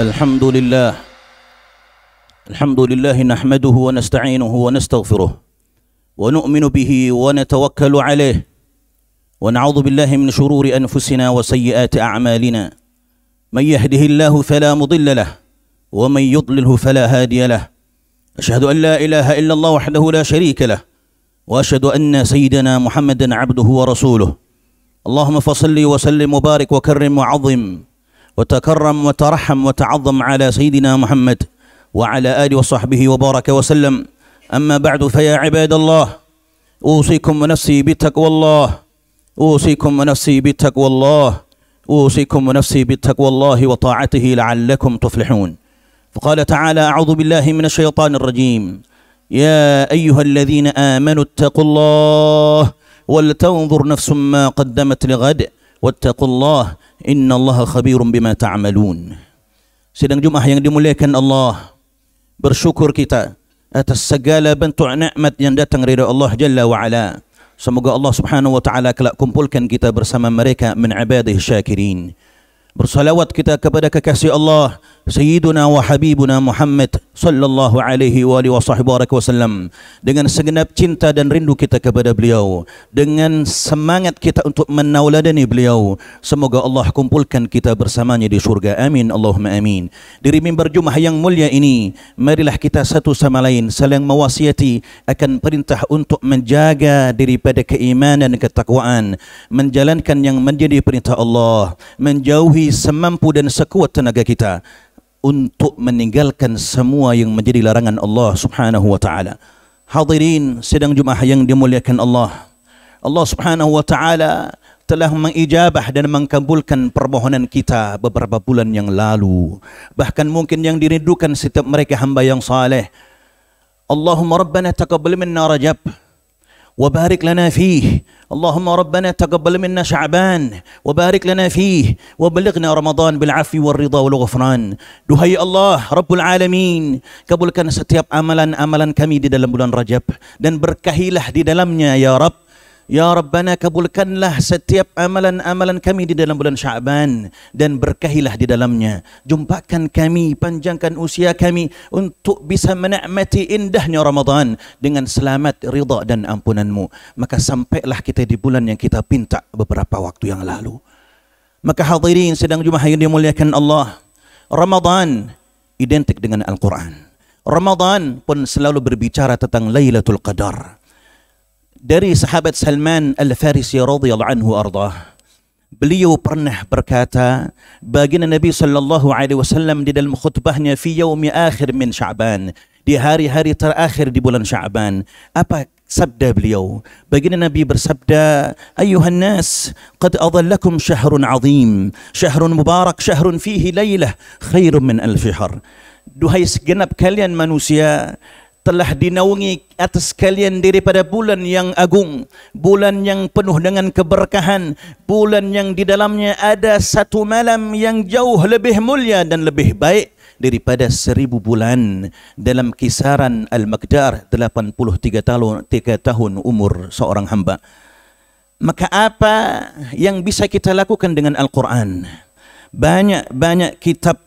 الحمد لله الحمد لله نحمده ونستعينه ونستغفره ونؤمن به ونتوكل عليه ونعوذ بالله من شرور أنفسنا وسيئات أعمالنا من يهده الله فلا مضل له ومن يضلله فلا هادي له أشهد أن لا إله إلا الله وحده لا شريك له وأشهد أن سيدنا محمدا عبده ورسوله اللهم فصل وسلم وبارك وكرم وعظم وتكرم وترحم وتعظم على سيدنا محمد وعلى آله وصحبه وبارك وسلم أما بعد فيا عباد الله أوصيكم ونفسي بتقوى الله أوصيكم ونفسي بتقوى الله أوصيكم ونفسي بتقوى الله وطاعته لعلكم تفلحون فقال تعالى أعوذ بالله من الشيطان الرجيم يا أيها الذين آمنوا اتقوا الله ولتنظر نفس ما قدمت لغد واتقوا الله إن الله خبير بما تعملون Sidang Jumaah yang dimuliakan Allah Bersyukur kita atas segala bentuk nikmat yang datang dari Allah Jalla wa Ala. Semoga Allah Subhanahu wa Taala kelak kumpulkan kita bersama mereka min ibadihi syakirin bersalawat kita kepada kekasih Allah sayyiduna wa habibuna Muhammad sallallahu alaihi wa alihi wasahbihi wasallam dengan segenap cinta dan rindu kita kepada beliau dengan semangat kita untuk menauladani beliau semoga Allah kumpulkan kita bersamanya di surga amin Allahumma amin dari mimbar jumaah yang mulia ini marilah kita satu sama lain saling mewasiati akan perintah untuk menjaga daripada keimanan dan ketakwaan menjalankan yang menjadi perintah Allah menjauhi memenuhi semampu dan sekuat tenaga kita untuk meninggalkan semua yang menjadi larangan Allah Subhanahu wa taala. Hadirin sedang Jumaat yang dimuliakan Allah. Allah Subhanahu wa taala telah mengijabah dan mengkabulkan permohonan kita beberapa bulan yang lalu. Bahkan mungkin yang dirindukan setiap mereka hamba yang saleh. Allahumma rabbana taqabbal minna rajab وبارك لنا فيه اللهم ربنا تقبل منا شعبان وبارك لنا فيه وبلغنا رمضان بالعفو والرضا والغفران دهي الله رب العالمين قبلكن setiap amalan amalan kami di dalam bulan Rajab dan berkahilah di dalamnya ya Rabb Ya Rabbana kabulkanlah setiap amalan-amalan kami di dalam bulan Syaban dan berkahilah di dalamnya. Jumpakan kami, panjangkan usia kami untuk bisa menikmati indahnya Ramadan dengan selamat, rida dan ampunanmu. Maka sampailah kita di bulan yang kita pinta beberapa waktu yang lalu. Maka hadirin sedang jumlah yang dimuliakan Allah. Ramadan identik dengan Al-Quran. Ramadan pun selalu berbicara tentang Lailatul Qadar. Qadar. dari sahabat Salman Al-Farisi radhiyallahu anhu ardah. Beliau pernah berkata, baginda Nabi sallallahu alaihi wasallam di dalam khutbahnya fi yaumi akhir min Sya'ban, di hari-hari terakhir di bulan Sya'ban, apa sabda beliau? Baginda Nabi bersabda, "Ayuhan nas, qad adallakum syahrun azim, syahrun mubarak, syahrun fihi lailah khairun min alf syahr." Duhai segenap kalian manusia, telah dinaungi atas kalian daripada bulan yang agung, bulan yang penuh dengan keberkahan, bulan yang di dalamnya ada satu malam yang jauh lebih mulia dan lebih baik daripada seribu bulan dalam kisaran al makdar 83 tahun, tahun umur seorang hamba. Maka apa yang bisa kita lakukan dengan Al-Quran? Banyak-banyak kitab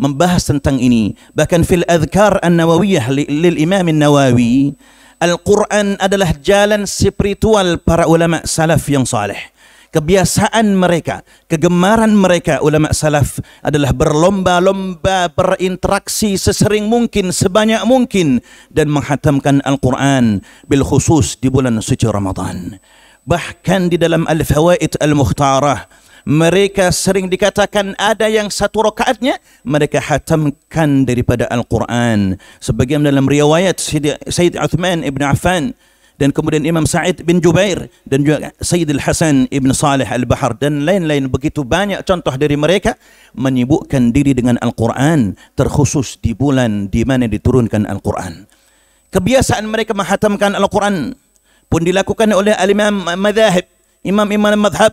membahas tentang ini. Bahkan fil adhkar an-nawawiyah lil imam an-nawawi, Al-Quran adalah jalan spiritual para ulama salaf yang saleh. Kebiasaan mereka, kegemaran mereka ulama salaf adalah berlomba-lomba berinteraksi sesering mungkin, sebanyak mungkin dan menghatamkan Al-Quran bil khusus di bulan suci Ramadan. Bahkan di dalam Al-Fawaid Al-Mukhtarah, al fawaid al mukhtarah mereka sering dikatakan ada yang satu rakaatnya mereka hatamkan daripada Al-Quran. Sebagian dalam riwayat Syed Uthman ibn Affan dan kemudian Imam Sa'id bin Jubair dan juga Syed Al-Hasan ibn Salih Al-Bahar dan lain-lain begitu banyak contoh dari mereka menyibukkan diri dengan Al-Quran terkhusus di bulan di mana diturunkan Al-Quran. Kebiasaan mereka menghatamkan Al-Quran pun dilakukan oleh Al-Imam Madhahib Imam Imam Madhab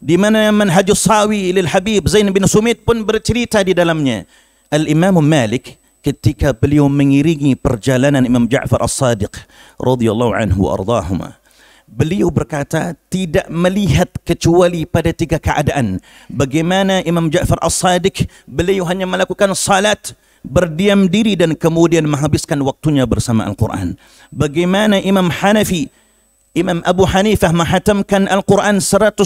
di mana manhajus sawi lil habib zain bin sumit pun bercerita di dalamnya al imam malik ketika beliau mengiringi perjalanan imam ja'far as-sadiq radhiyallahu anhu ardahuma beliau berkata tidak melihat kecuali pada tiga keadaan bagaimana imam ja'far as-sadiq beliau hanya melakukan salat berdiam diri dan kemudian menghabiskan waktunya bersama Al-Quran. Bagaimana Imam Hanafi Imam Abu Hanifah menghatamkan Al-Quran 120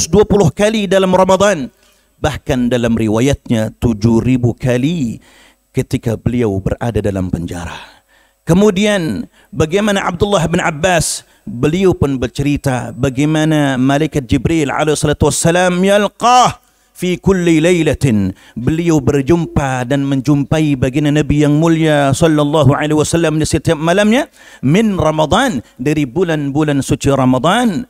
kali dalam Ramadan. Bahkan dalam riwayatnya 7,000 kali ketika beliau berada dalam penjara. Kemudian bagaimana Abdullah bin Abbas beliau pun bercerita bagaimana Malaikat Jibril alaihi salatu wasalam yalqah fi kulli lailatin beliau berjumpa dan menjumpai baginda nabi yang mulia sallallahu alaihi wasallam di setiap malamnya min ramadan dari bulan-bulan suci ramadan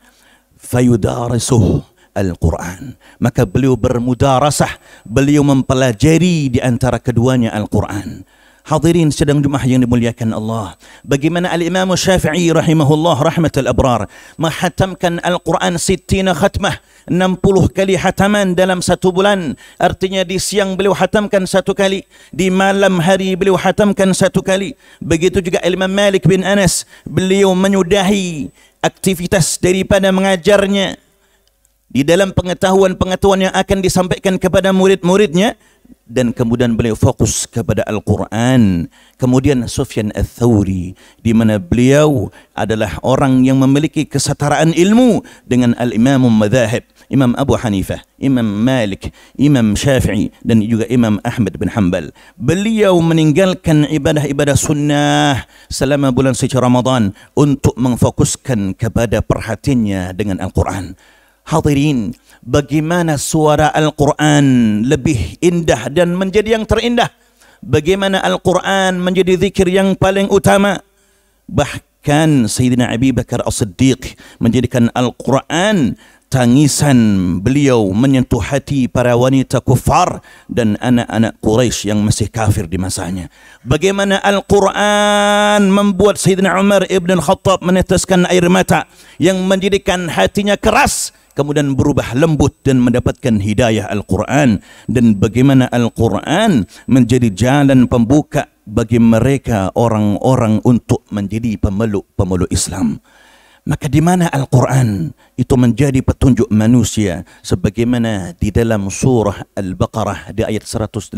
fayudarisuh Al-Quran. Maka beliau bermudarasah, beliau mempelajari di antara keduanya Al-Quran. Hadirin sedang Jumaat yang dimuliakan Allah. Bagaimana Al-Imam Syafi'i rahimahullah rahmatul abrar menghatamkan Al-Quran 60 khatmah 60 kali hataman dalam satu bulan artinya di siang beliau hatamkan satu kali di malam hari beliau hatamkan satu kali begitu juga Imam Malik bin Anas beliau menyudahi aktivitas daripada mengajarnya di dalam pengetahuan-pengetahuan yang akan disampaikan kepada murid-muridnya dan kemudian beliau fokus kepada Al-Quran. Kemudian Sufyan Al-Thawri, di mana beliau adalah orang yang memiliki kesetaraan ilmu dengan Al-Imam Madhahib, Imam Abu Hanifah, Imam Malik, Imam Syafi'i dan juga Imam Ahmad bin Hanbal. Beliau meninggalkan ibadah-ibadah sunnah selama bulan suci Ramadan untuk memfokuskan kepada perhatiannya dengan Al-Quran hadirin bagaimana suara Al-Quran lebih indah dan menjadi yang terindah bagaimana Al-Quran menjadi zikir yang paling utama bahkan Sayyidina Abi Bakar As-Siddiq menjadikan Al-Quran tangisan beliau menyentuh hati para wanita kufar dan anak-anak Quraisy yang masih kafir di masanya. Bagaimana Al-Quran membuat Sayyidina Umar Ibn Khattab meneteskan air mata yang menjadikan hatinya keras kemudian berubah lembut dan mendapatkan hidayah Al-Quran dan bagaimana Al-Quran menjadi jalan pembuka bagi mereka orang-orang untuk menjadi pemeluk-pemeluk Islam. Maka di mana Al-Quran itu menjadi petunjuk manusia sebagaimana di dalam surah Al-Baqarah di ayat 185.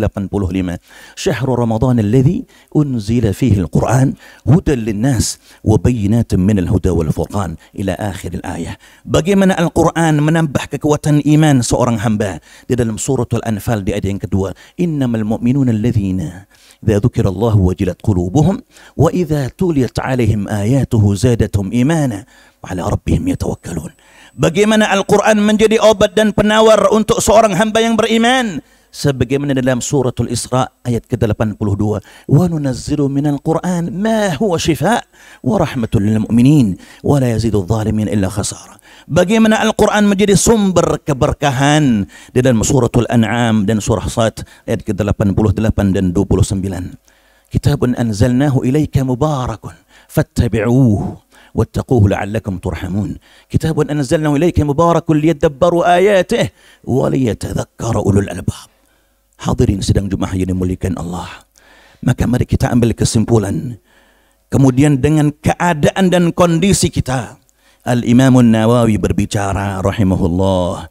Syahrul Ramadan alladhi unzila fihi Al-Quran hudan linnas wa bayyinatin min al-huda wal furqan ila akhir al-ayah. Bagaimana Al-Quran menambah kekuatan iman seorang hamba di dalam surah Al-Anfal di ayat yang kedua. Innamal mu'minuna alladhina إذا ذكر الله وجلت قلوبهم وإذا تليت عليهم آياته زادتهم إيمانا وعلى ربهم يتوكلون Bagaimana القرآن من جدي obat dan penawar untuk seorang hamba yang beriman? Sebagaimana dalam surat Al-Isra ayat ke-82. وَنُنَزِّلُ مِنَ الْقُرْآنِ مَا هُوَ شِفَاءٌ وَرَحْمَةٌ لِلْمُؤْمِنِينَ وَلَا يَزِيدُ الظَّالِمِينَ إِلَّا خَسَارًا bagaimana Al-Quran menjadi sumber keberkahan di dalam suratul An'am dan surah Sat ayat ke-88 dan 29. Kitabun anzalnahu ilayka mubarakun fattabi'uh واتقوه لعلكم ترحمون كتاب أنزلناه إليك مبارك ليدبروا آياته وليتذكر أولو الألباب حاضرين sedang jumaah yang dimuliakan Allah maka mari kita ambil kesimpulan kemudian dengan keadaan dan kondisi kita Al Imam Nawawi berbicara rahimahullah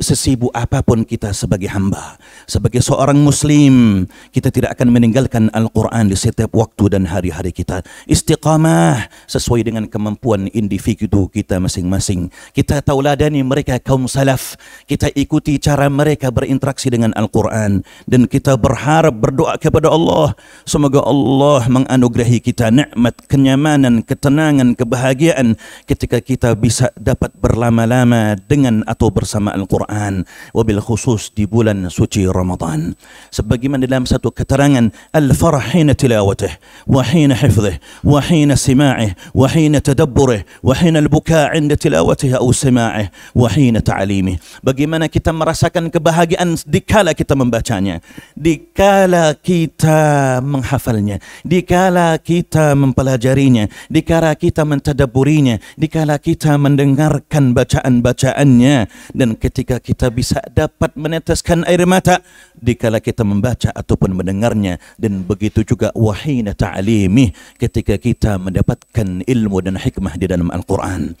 sesibuk apapun kita sebagai hamba sebagai seorang muslim kita tidak akan meninggalkan Al-Qur'an di setiap waktu dan hari-hari kita istiqamah sesuai dengan kemampuan individu kita masing-masing kita tauladani mereka kaum salaf kita ikuti cara mereka berinteraksi dengan Al-Qur'an dan kita berharap berdoa kepada Allah semoga Allah menganugerahi kita nikmat kenyamanan ketenangan kebahagiaan ketika ketika kita bisa dapat berlama-lama dengan atau bersama Al-Quran wabil khusus di bulan suci Ramadhan, sebagaimana dalam satu keterangan al-farah hina tilawatih wa hina hifzih wa hina sima'ih wa hina tadabburih wa hina al-buka' inda tilawatih atau sima'ih wa hina ta'limih bagaimana kita merasakan kebahagiaan dikala kita membacanya dikala kita menghafalnya dikala kita mempelajarinya dikala kita mentadabburinya dikala tatkala kita mendengarkan bacaan-bacaannya dan ketika kita bisa dapat meneteskan air mata dikala kita membaca ataupun mendengarnya dan begitu juga wahina ta'alimi ketika kita mendapatkan ilmu dan hikmah di dalam Al-Quran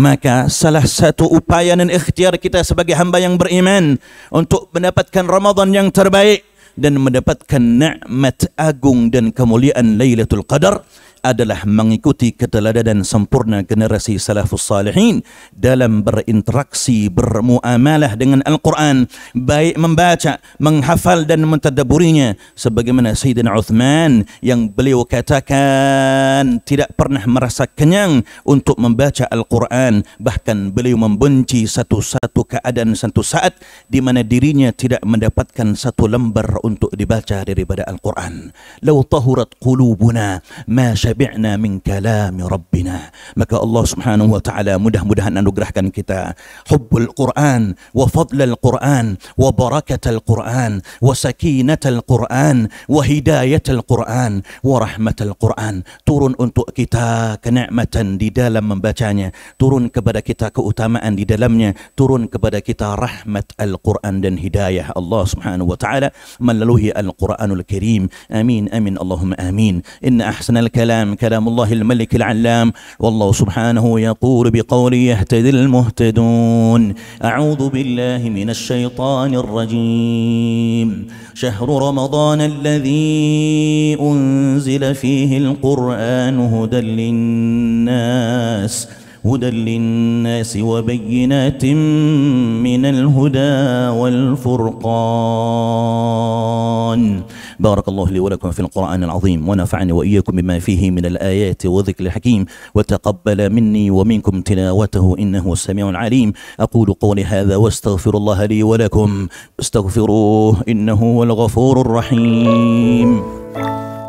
maka salah satu upaya dan ikhtiar kita sebagai hamba yang beriman untuk mendapatkan Ramadan yang terbaik dan mendapatkan nikmat agung dan kemuliaan Lailatul Qadar adalah mengikuti keteladanan sempurna generasi salafus salihin dalam berinteraksi bermuamalah dengan Al-Quran baik membaca, menghafal dan mentadaburinya sebagaimana Sayyidina Uthman yang beliau katakan tidak pernah merasa kenyang untuk membaca Al-Quran bahkan beliau membenci satu-satu keadaan satu saat di mana dirinya tidak mendapatkan satu lembar untuk dibaca daripada Al-Quran Lau tahurat qulubuna ma ittabi'na min kalam rabbina maka Allah Subhanahu wa taala mudah-mudahan anugerahkan kita hubbul Quran wa fadlal Quran wa barakatal Quran wa sakinatal Quran wa hidayatal Quran wa rahmatal Quran turun untuk kita kenikmatan di dalam membacanya turun kepada kita keutamaan di dalamnya turun kepada kita rahmat al Quran dan hidayah Allah Subhanahu wa taala melalui al Quranul Karim amin amin Allahumma amin inna ahsanal kalam الكلام كلام الله الملك العلام والله سبحانه يقول بقول يهتدي المهتدون أعوذ بالله من الشيطان الرجيم شهر رمضان الذي أنزل فيه القرآن هدى للناس هدى للناس وبينات من الهدى والفرقان بارك الله لي ولكم في القرآن العظيم ونفعني وإياكم بما فيه من الآيات وذكر الحكيم وتقبل مني ومنكم تلاوته إنه السميع العليم أقول قولي هذا واستغفر الله لي ولكم استغفروه إنه هو الغفور الرحيم